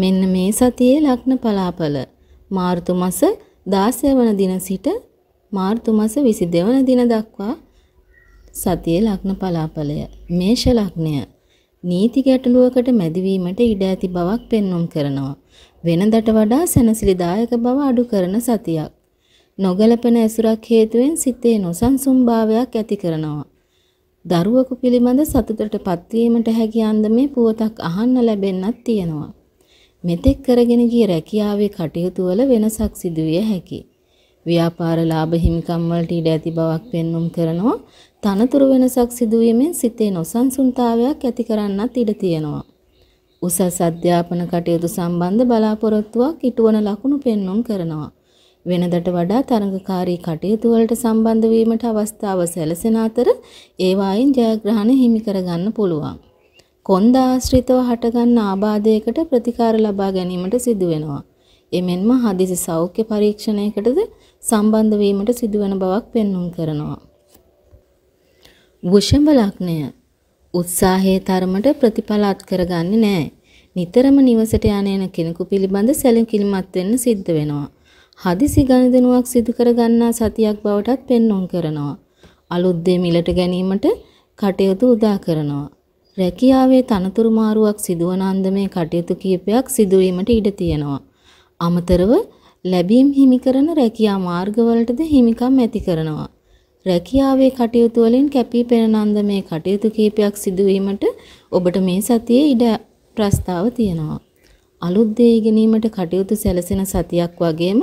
මෙන්න මේ සතියේ ලග්න පලාපල මාර්තු මස 16 වන දින සිට මාර්තු මස 22 වන දින දක්වා සතියේ ලග්න පලාපලය මේෂ ලග්නය නීති ගැටලුවකට මැදිවීමට ඉඩ ඇති බවක් පෙන්වම් කරනවා වෙනදට වඩා සැනසිලිදායක බව අඩු කරන සතියක් නොගැලපෙන ඇසුරක් හේතුවෙන් සිතේ නොසන්සුන් භාවයක් ඇති කරනවා දරුවෙකු පිළිබඳ සතුටට පත්වීමට හැකි අන්දමේ පුවතක් අහන්න ලැබෙන්නත් තියෙනවා මෙතෙක් කරගෙන ගිය රැකියාවේ කටයුතු වල වෙනසක් සිදුවිය හැකියි. ව්‍යාපාර ලාභ හිමිකම් වලට ඉඩ ඇති බවක් පෙන්눔 කරනවා. තනතුරු වෙනසක් සිදුවීමෙන් සිතේ නොසන්සුන්තාවයක් ඇති කරන්නත් ඉඩ තියෙනවා. උසස් අධ්‍යාපන කටයුතු සම්බන්ධ බලාපොරොත්තුවක් ඉටුවන ලකුණු පෙන්눔 කරනවා. වෙනදට වඩා තරඟකාරී කටයුතු වලට සම්බන්ධ වීමට අවස්ථාව සැලසෙන අතර ඒවායින් ජයග්‍රහණ හිමි කරගන්න පුළුවන්. කොන්ද ආශ්‍රිතව හටගන්න ආබාධයකට ප්‍රතිකාර ලබා ගැනීමට සිදු වෙනවා. එමෙන්ම හදිසි සෞඛ්‍ය පරීක්ෂණයකටද සම්බන්ධ වීමට සිදුවන බවක් පෙන්눔 කරනවා. වෘෂභ ලග්නය උත්සාහයේ තරමට ප්‍රතිඵල අත් කරගන්නේ නැහැ. නිතරම නිවසට යන එන කෙනෙකු පිළිබඳ සැලකිලිමත් වෙන්න සිද්ධ වෙනවා. හදිසි ගණදෙනුවක් සිදු කරගන්නා සතියක් බවටත් පෙන්වුම් කරනවා. අලුත් දේ මිලට ගැනීමට කටයුතු උදා කරනවා. රැකියාවේ තනතුරු මාරුවක් සිදුවන අන්දමේ කටයුතු කීපයක් සිදුවීමට ඉඩ තියෙනවා. අමතරව ලැබීම් හිමි කරන රැකියා මාර්ගවලටද හිමිකම් ඇති කරනවා. රැකියාවේ කටයුතු වලින් කැපී පෙනෙන අන්දමේ කටයුතු කීපයක් සිදුවීමට ඔබට මේ සතියේ ඉඩ ප්‍රස්තාව තියෙනවා. අලුත් දේ ඉගෙනීමට කටයුතු සැලසෙන සතියක් වගේම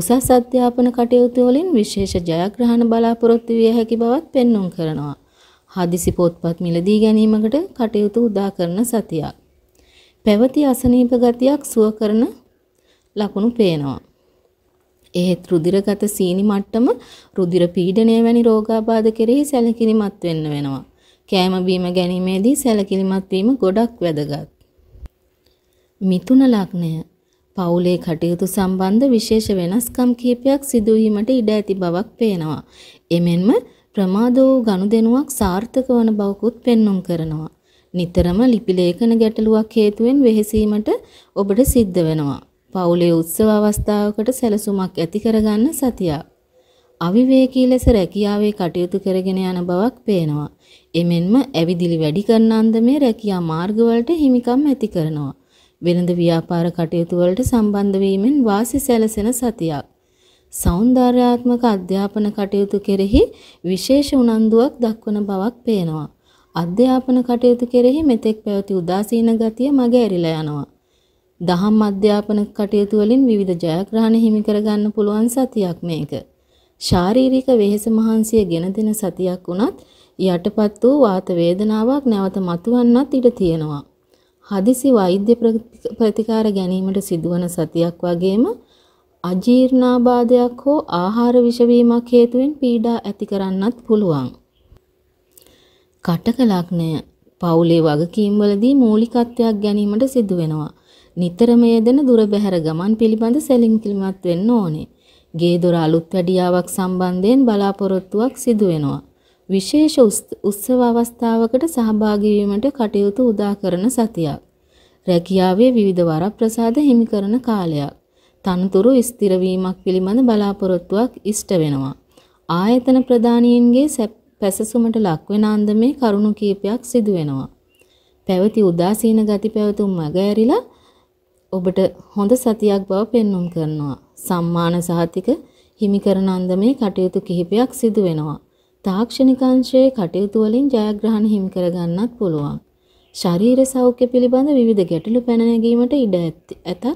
උසස් අධ්‍යාපන කටයුතු වලින් විශේෂ ජයග්‍රහණ බලාපොරොත්තු විය හැකි බවත් පෙන්눔 කරනවා. හදිසි පොත්පත් මිලදී ගැනීමකට කටයුතු උදා කරන සතියක්. පැවති අසනීප ගතියක් සුව කරන ලකුණු පේනවා. එහෙත් රුධිරගත සීනි මට්ටම රුධිර පීඩනය වැනි රෝගාබාධ කෙරෙහි සැලකිලිමත් වෙන්න වෙනවා. කෑම බීම ගැනීමේදී සැලකිලිමත් වීම ගොඩක් වැදගත්. මිතුන ලග්නය පවුලේ කටයුතු සම්බන්ධ විශේෂ වෙනස්කම් කිහිපයක් සිදු වීමට ඉඩ ඇති බවක් පේනවා. එමෙන්ම ප්‍රමාද වූ ගනුදෙනුවක් සාර්ථක වන බවකුත් පෙන්눔 කරනවා. නිතරම ලිපි ලේඛන ගැටලුවක් හේතුවෙන් වෙහෙසීමට ඔබට සිද්ධ වෙනවා. පවුලේ උත්සව අවස්ථාවකට සැලසුමක් ඇති කරගන්න සතියක්. අවිවේකී ලෙස රැකියාවේ කටයුතු කරගෙන යන බවක් පේනවා. එමෙන්ම ඇවිදිලි වැඩි කරන අන්දමේ රැකියා මාර්ගවලට හිමිකම් ඇති කරනවා. වෙනද ව්‍යාපාර කටයුතු වලට සම්බන්ධ වීමෙන් වාසි සැලසෙන සතියක්. සෞන්දර්යාත්මක අධ්‍යාපන කටයුතු කෙරෙහි විශේෂ උනන්දුවක් දක්වන බවක් පේනවා. අධ්‍යාපන කටයුතු කෙරෙහි මෙතෙක් පැවති උදාසීන ගතිය මගහැරිලා යනවා. දහම් අධ්‍යාපන කටයුතු වලින් විවිධ ජයග්‍රහණ හිමි කරගන්න පුළුවන් සතියක් මේක. ශාරීරික වෙහෙස මහන්සිය ගෙන දෙන සතියක් වුණත් යටපත් වූ වාත වේදනාවක් නැවත මතුවන්නත් ඉඩ තියෙනවා. හදිසි වෛද්‍ය ප්‍රතිකාර ගැනීමට සිදුවන සතියක් වගේම අජීර්ණාබාධයක් හෝ ආහාර විෂවීමක් හේතුවෙන් පීඩා ඇති කරන්නත් පුළුවන්. කටක ලක්ෂණය පවුලේ වගකීම්වලදී මූලිකත්වයක් ගැනීමට සිදු වෙනවා. නිතරම යෙදෙන දුර බැහැර ගමන් පිළිබඳ සැලකිලිමත් වෙන්න ඕනේ. ගේ දොර අලුත් වැඩියාවක් සම්බන්ධයෙන් බලාපොරොත්තුවක් සිදු වෙනවා. විශේෂ උත්සව අවස්ථාවකට සහභාගී වීමට කටයුතු උදා කරන සතියක්. රැකියාවේ විවිධ වරප්‍රසාද හිමි කරන කාලයක්. තනතුරු ස්ථිර වීමක් පිළිබඳ බලාපොරොත්තුවක් ඉෂ්ට වෙනවා. ආයතන ප්‍රධානීන්ගේ පැසසුමට ලක්වෙන අන්දමේ කරුණු කීපයක් සිදු වෙනවා. පැවති උදාසීන ගති පැවතුම් මග ඇරිලා ඔබට හොඳ සතියක් බව පෙන්눔 කරනවා. සම්මාන සහතික හිමි කරන අන්දමේ කටයුතු කිහිපයක් සිදු වෙනවා. තාක්ෂණික අංශයේ කටයුතු වලින් ජයග්‍රහණ හිමි කරගන්නත් පුළුවන්. ශරීර සෞඛ්‍ය පිළිබඳ විවිධ ගැටලු පැන නැගීමට ඉඩ ඇතත්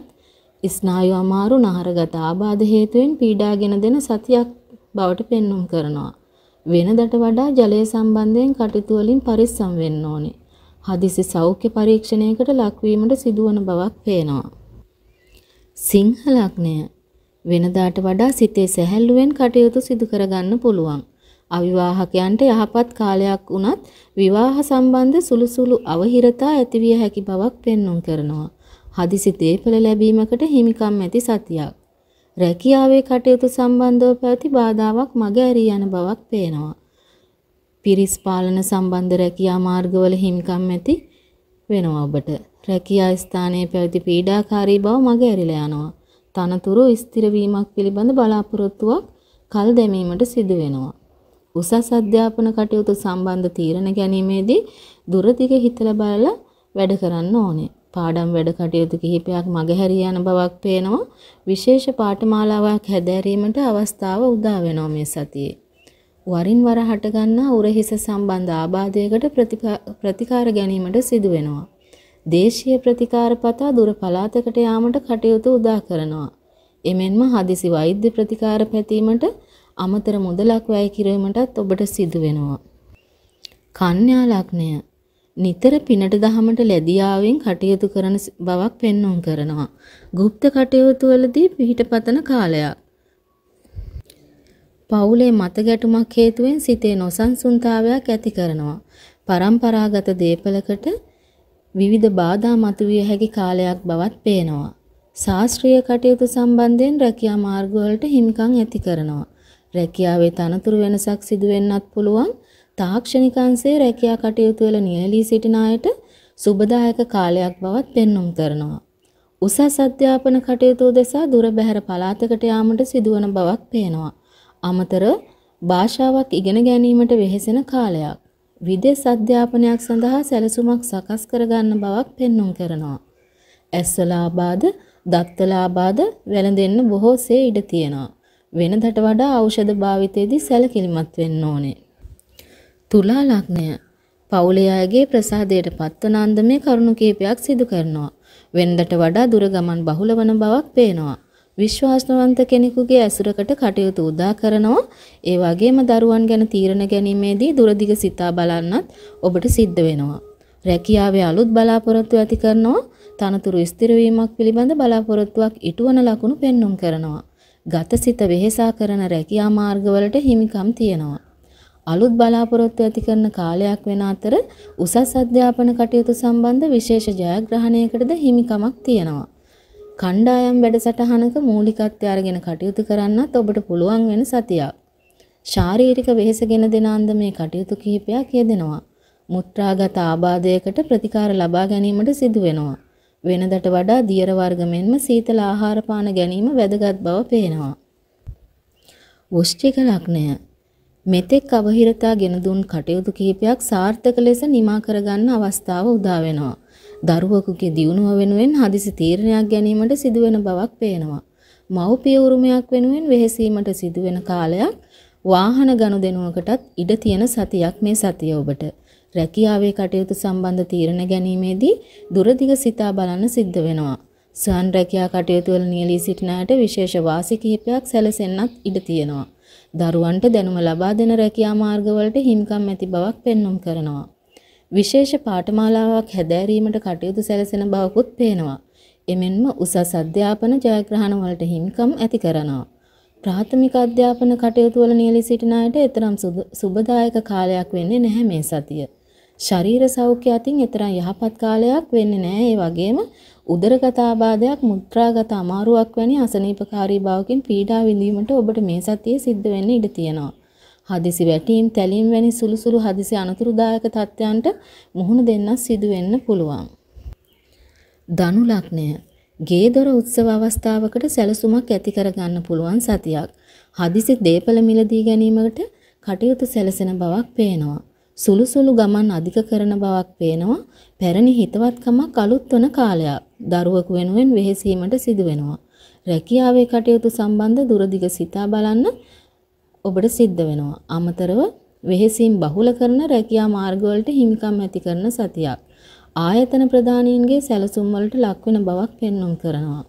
ස්නායු අමාරු නහරගත ආබාධ හේතුවෙන් පීඩාගෙන දෙන සතියක් බවට පෙන්눔 කරනවා. වෙනදට වඩා ජලය සම්බන්ධයෙන් කටයුතු වලින් පරිස්සම් වෙන්න ඕනේ. හදිසි සෞඛ්‍ය පරීක්ෂණයකට ලක්වීමට සිදුවන බවක් පේනවා. සිංහලක්ණය වෙනදාට වඩා සිතේ සැහැල්ලුවෙන් කටයුතු සිදු කරගන්න පුළුවන්. අවිවාහකයන්ට යහපත් කාලයක් වුණත් විවාහ සම්බන්ධ සුළුසුළු අවහිරතා ඇතිවිය හැකි බවක් පෙන්눔 කරනවා. හදිසිතේ පෙළ ලැබීමකට හිමිකම් ඇති සතියක්. රැකියාවේ කටයුතු සම්බන්ධව පැවති බාධාවක් මග ඇරී යන බවක් පේනවා. පිරිස් පාලන සම්බන්ධ රැකියා මාර්ගවල හිමිකම් ඇති වෙනවා ඔබට. රැකියා ස්ථානයේ පැවති පීඩාකාරී බව මග ඇරිලා යනවා. තනතුරු ස්ථිර වීමක් පිළිබඳ බලාපොරොත්තුවක් කල් දැමීමට සිදු වෙනවා. උසස් අධ්‍යාපන කටයුතු සම්බන්ධ තීරණ ගැනීමේදී දුරදිග හිතලා බලලා වැඩ කරන්න ඕනේ. පාඩම් වැඩ කටයුතු කිහිපයක් මගහැරී යන බවක් පේනවා. විශේෂ පාඨමාලාවක් හැදෑරීමට අවස්ථාව උදා වෙනවා මේ සතියේ. වරින් වර හටගන්නා උරහිස සම්බන්ධ ආබාධයකට ප්‍රතිකාර ගැනීමට සිදු වෙනවා. දේශීය ප්‍රතිකාර පතා දුර පළාතකට යාමට කටයුතු උදා කරනවා. එමෙන්ම හදිසි වෛද්‍ය ප්‍රතිකාර පැතීමට අමතර මුදලක් වැය කිරීමටත් ඔබට සිදු වෙනවා. කන්‍යා ලග්නය නිතර පිනට දහමට ලැබියාවෙන් කටයුතු කරන බවක් පෙන්වුම් කරනවා. গুপ্ত කටයුතු වලදී පිහිටපතන කාලයක්. පවුලේ මත ගැටුමක් හේතුවෙන් සිතේ නොසන්සුන්තාවයක් ඇති කරනවා. પરම්පරාගත දේපලකට විවිධ බාධා මතුවිය හැකි කාලයක් බවත් පේනවා. ශාස්ත්‍රීය කටයුතු සම්බන්ධයෙන් රැකියා මාර්ගවලට හිමිකම් ඇති කරනවා. රැකියාවේ තනතුරු වෙනසක් සිදු වෙන්නත් පුළුවන්. තාක්ෂණික අංශයේ රැකියා කටයුතු වල නියැලී සිටින අයට සුබදායක කාලයක් බවත් පෙන්눔 කරනවා. උසස් අධ්‍යාපන කටයුතු දෙසා දුර බැහැර පළාතකට යාමට සිදුවන බවක් පේනවා. අමතර භාෂාවක් ඉගෙන ගැනීමට වෙහෙසෙන කාලයක්. විදේශ අධ්‍යාපනයක් සඳහා සැලසුමක් සකස් කරගන්න බවක් පෙන්눔 කරනවා. ඇස්වලාබාද, දත්තලාබාද වැළඳෙන්න බොහෝසේ ඉඩ තියෙනවා. වෙනදට වඩා ඖෂධ භාවිතයේදී සැලකිලිමත් වෙන්න ඕනේ. තුලා ලග්නය පවුලේ අයගේ ප්‍රසාදයට පත්වන අන්දමේ කරුණු කීපයක් සිදු කරනවා. වෙනදට වඩා දුර ගමන් බහුල වන බවක් පේනවා. විශ්වාසවන්ත කෙනෙකුගේ ඇසුරකට කටයුතු උදා කරනවා. ඒ වගේම දරුවන් ගැන තීරණ ගැනීමේදී දුරදිග සිතා බලන්නත් ඔබට සිද්ධ වෙනවා. රැකියාවේ අලුත් බලාපොරොත්තු ඇති කරනවා. තනතුරු ස්ථිර වීමක් පිළිබඳ බලාපොරොත්තුවක් ඉටුවන ලකුණු පෙන්눔 කරනවා. ගතසිත වෙහෙසා කරන රැකියා මාර්ගවලට හිමිකම් තියෙනවා. අලුත් බලාපොරොත්තු ඇති කරන කාලයක් වෙන අතර උසස් අධ්‍යාපන කටයුතු සම්බන්ධ විශේෂ ජයග්‍රහණයකටද හිමිකමක් තියෙනවා. කණ්ඩායම් වැඩසටහනක මූලිකත්වය අරගෙන කටයුතු කරන්නත් ඔබට පුළුවන් වෙන සතියක්. ශාරීරික වෙහෙසගෙන දෙන අන්දමේ කටයුතු කිහිපයක් යෙදෙනවා. මුත්‍රාගත ආබාධයකට ප්‍රතිකාර ලබා ගැනීමට සිදු වෙනවා. වෙනදට වඩා දියර වර්ග මෙන්ම සීතල ආහාර පාන ගැනීම වැදගත් බව පේනවා. වෘශ්චික ලග්නය මෙතෙක් අවහිරතා ගෙන දුන් කටයුතු කිහිපයක් සාර්ථක ලෙස නිමා කරගන්න අවස්ථාව උදා වෙනවා. දරුවෙකුගේ දියුණුව වෙනුවෙන් හදිසි තීරණයක් ගැනීමට සිදුවෙන බවක් පේනවා. මව්පිය උරුමයක් වෙනුවෙන් වෙහෙසීමට සිදුවෙන කාලයක් වාහන ගනුදෙනුවකටත් ඉඩ තියෙන සතියක් මේ සතිය ඔබට. රැකියාවේ කටයුතු සම්බන්ධ තීරණ ගැනීමේදී දුරදිග සිතා බලන්න සිද්ධ වෙනවා. සන් රැකියා කටයුතු වල නියැලී සිටින අයට විශේෂ වාසි කිහිපයක් සැලසෙන්නත් ඉඩ තියෙනවා. දරුවන්ට දැනුම ලබා දෙන රැකියා මාර්ගවලට හිමිකම් ඇති බවක් පෙන්눔 කරනවා. විශේෂ පාඨමාලාවක් හැදෑරීමට කටයුතු සැලසෙන බවකුත් පේනවා. එමෙන්ම උසස් අධ්‍යාපන ජයග්‍රහණ වලට හිමිකම් ඇති කරනවා. ප්‍රාථමික අධ්‍යාපන කටයුතු වල නියැලී සිටින අයට එතරම් සුබදායක කාලයක් වෙන්නේ නැහැ මේ සතිය. ශරීර සෞඛ්‍ය අතින් එතරම් යහපත් කාලයක් වෙන්නේ නැහැ. ඒ වගේම උදරගත ආබාධයක්, මුත්‍රාගත අමාරුවක් වැනි අසනීපකාරී භාවකින් පීඩා විඳීමට ඔබට මේ සතියේ සිද්ධ වෙන්න ඉඩ තියෙනවා. හදිසි වැටීම්, තැලීම් වැනි සුළුසුළු හදිසි අනතුරුදායක තත්ත්වයන්ට මුහුණ දෙන්න සිදු වෙන්න පුළුවන්. ධනු ලග්නය ගේදොර උත්සව අවස්ථාවකට සැලසුමක් ඇති කරගන්න පුළුවන් සතියක්. හදිසි දේපල මිලදී ගැනීමකට කටයුතු සැලසෙන බවක් පේනවා. සුළු සුළු ගමන් අධික කරන බවක් පේනවා. පැරණි හිතවත්කමක් අලුත් වන කාලයක් දරුවෙකු වෙනුවෙන් වෙහෙසීමට සිදු වෙනවා. රැකියාවේ කටයුතු සම්බන්ධ දුරදිග සිතා බලන්න ඔබට සිද්ධ වෙනවා. අමතරව වෙහෙසීම් බහුල කරන රැකියා මාර්ගවලට හිමිකම් ඇති කරන සතියක්. ආයතන ප්‍රධානීන්ගේ සැලසුම් වලට ලක්වන බවක් පෙන්වම් කරනවා.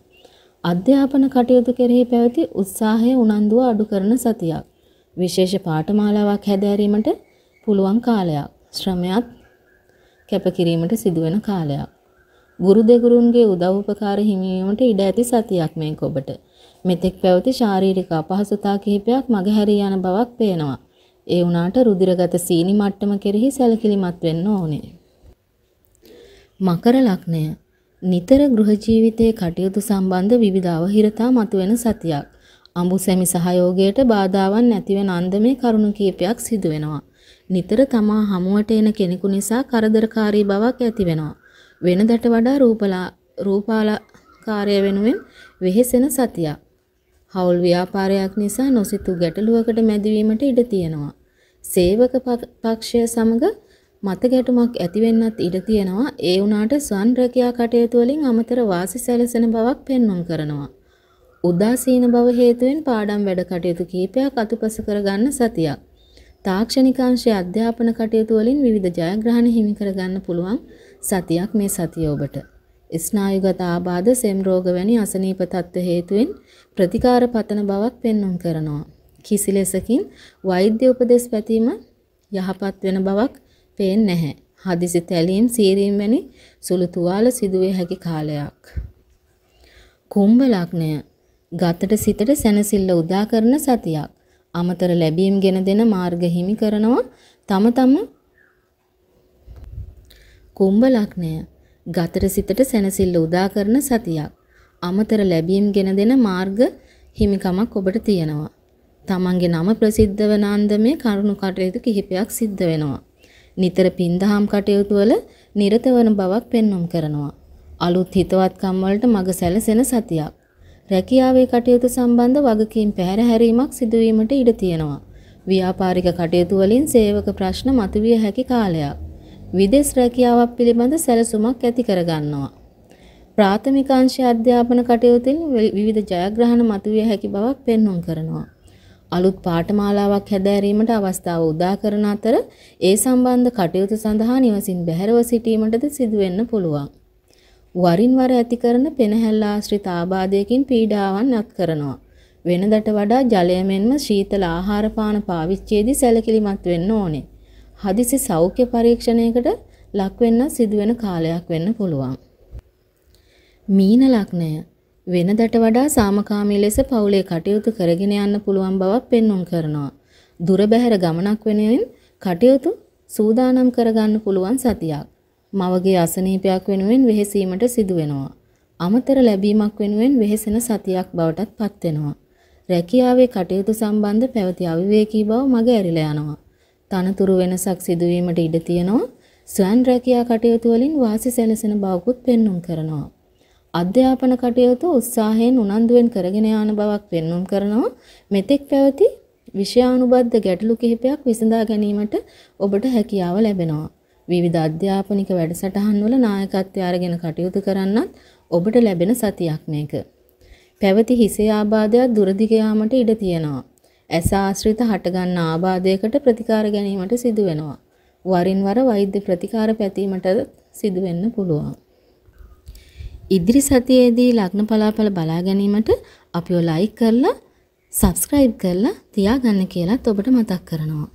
අධ්‍යාපන කටයුතු කෙරෙහි පැවති උත්සාහය උනන්දුව අඩු කරන සතියක්. විශේෂ පාඨමාලාවක් හැදෑරීමට පුළුවන් කාලයක්. ශ්‍රමයත් කැපකිරීමට සිදුවෙන කාලයක්. ගුරු දෙගුරුන්ගේ උදව් උපකාර හිමිවීමට ඉඩ ඇති සතියක් මේක ඔබට. මෙතෙක් පැවති ශාරීරික අපහසුතා කිහිපයක් මගහැරී යන බවක් පේනවා. ඒ වුණාට රුධිරගත සීනි මට්ටම කෙරෙහි සැලකිලිමත් වෙන්න ඕනේ. මකර ලග්නය නිතර ගෘහ ජීවිතයේ කටයුතු සම්බන්ධ විවිධ අවහිරතා මතුවෙන සතියක්. අඹු සැමි සහයෝගයට බාධාවන් නැතිව නන්දමේ කරුණු කීපයක් සිදු වෙනවා. නිතර තමා හමුවට එන කෙනෙකු නිසා කරදරකාරී බවක් ඇති වෙනවා. වෙනදට වඩා රූපලා රූපාලකාරය වෙනුවෙන් වෙහෙසෙන සතියක්. හවුල් ව්‍යාපාරයක් නිසා නොසිතූ ගැටලුවකට මැදිවීමට ඉඩ තියෙනවා. සේවක පක්ෂය සමග මත ගැටුමක් ඇතිවෙන්නත් ඉඩ තියෙනවා ඒ වුණාට ස්වන් රැකියා කටයුතු වලින් අමතර වාසි සැලසෙන බවක් පෙන්වම් කරනවා. උදාසීන බව හේතුවෙන් පාඩම් වැඩ කටයුතු කීපයක් අතුපස කරගන්න සතියක්. තාක්ෂණිකාංශයේ අධ්‍යාපන කටයුතු වලින් විවිධ ජයග්‍රහණ හිමි කරගන්න පුළුවන් සතියක් මේ සතිය ඔබට. ස්නායුගත ආබාධ, සෙම් රෝග වැනි අසනීප තත්ත්ව හේතුවෙන් ප්‍රතිකාර පතන බවක් පෙන්වුම් කරනවා. කිසි ලෙසකින් වෛද්‍ය උපදෙස් පැතීම යහපත් වෙන බවක් පේන්නේ නැහැ. හදිසි තැලීම්, සීරීම් වැනි සුළු තුවාල සිදුවේ හැකි කාලයක්. කුම්භ ලග්නය. ගතට සිතට සැනසෙල්ල උදා කරන සතියක්. අමතර ලැබීම් ගෙන දෙන මාර්ග හිමි කරනවා තම තම කුම්භ ලග්නය ගතර සිතට සැනසෙල්ල උදා කරන සතියක් අමතර ලැබීම් ගෙන දෙන මාර්ග හිමිකමක් ඔබට තියෙනවා තමන්ගේ නම ප්‍රසිද්ධ වන අන්දමේ කරුණු කටයුතු කිහිපයක් සිද්ධ වෙනවා නිතර පින්දහම් කටයුතු වල නිරත වන බවක් පෙන්වම් කරනවා අලුත් හිතවත්කම් වලට මඟ සැලසෙන සතියක් රැකියාවේ කටයුතු සම්බන්ධ වගකීම් පැහැරහැරීමක් සිදුවීමට ඉඩ තියෙනවා. ව්‍යාපාරික කටයුතු වලින් සේවක ප්‍රශ්න මතුවිය හැකි කාලයක්. විදේශ රැකියාවක් පිළිබඳ සැලසුමක් ඇති කරගන්නවා. ප්‍රාථමික අංශ අධ්‍යාපන කටයුතුන් විවිධ ජයග්‍රහණ මතුවිය හැකි බවක් පෙන්වුම් කරනවා. අලුත් පාඨමාලාවක් හැදෑරීමට අවස්ථාව උදා කරන අතර ඒ සම්බන්ධ කටයුතු සඳහා නිවසින් බැහැරව සිටීමටද සිදුවෙන්න පුළුවන්. වරින් වර ඇති කරන පෙනහැල්ල ආශ්‍රිත ආබාධයකින් පීඩාවන් අත් කරනවා. වෙනදට වඩා ජලය මෙන්ම ශීතල ආහාර පාන පාවිච්චියේදී සැලකිලිමත් වෙන්න ඕනේ. හදිසි සෞඛ්‍ය පරීක්ෂණයකට ලක් වෙන්න සිදුවෙන කාලයක් වෙන්න පුළුවන්. මීන ලග්නය වෙනදට වඩා සාමකාමී ලෙස පවුලේ කටයුතු කරගෙන යන්න පුළුවන් බවක් පෙන්වුම් කරනවා. දුර බැහැර ගමනක් වෙනුවෙන් කටයුතු සූදානම් කරගන්න පුළුවන් සතියක්. මවගේ අසනීපයක් වෙනුවෙන් වෙහෙසීමට සිදු වෙනවා. අමතර ලැබීමක් වෙනුවෙන් වෙහෙසෙන සතියක් බවටත් පත් වෙනවා. රැකියාවේ කටයුතු සම්බන්ධ පැවති අවිවේකී බව මග ඇරිලා යනවා. තනතුරු වෙනසක් සිදුවීමට ඉඩ තියෙනවා. ස්වයන් රැකියා කටයුතු වලින් වාසි සැලසෙන බවකුත් පෙන්눔 කරනවා. අධ්‍යාපන කටයුතු උත්සාහයෙන් උනන්දුවෙන් කරගෙන යන බවක් පෙන්눔 කරනවා. මෙතෙක් පැවති විෂයානුබද්ධ ගැටලු කිහිපයක් විසඳා ගැනීමට ඔබට හැකියාව ලැබෙනවා. විවිධ අධ්‍යාපනික වැඩසටහන්වල නායකත්වය අරගෙන කටයුතු කරන්නත් ඔබට ලැබෙන සතියක් මේක. පැවති හිසේ ආබාධයක් දුරදිග යාමට ඉඩ තියෙනවා. ඇස ආශ්‍රිත හටගන්න ආබාධයකට ප්‍රතිකාර ගැනීමට සිදු වෙනවා. වරින් වර වෛද්‍ය ප්‍රතිකාර පැතීමට සිදු වෙන්න පුළුවන්. ඉදිරි සතියේදී ලග්න පලාපල බලා ගැනීමට අපිව ලයික් කරලා subscribe කරලා තියාගන්න කියලත් ඔබට මතක් කරනවා.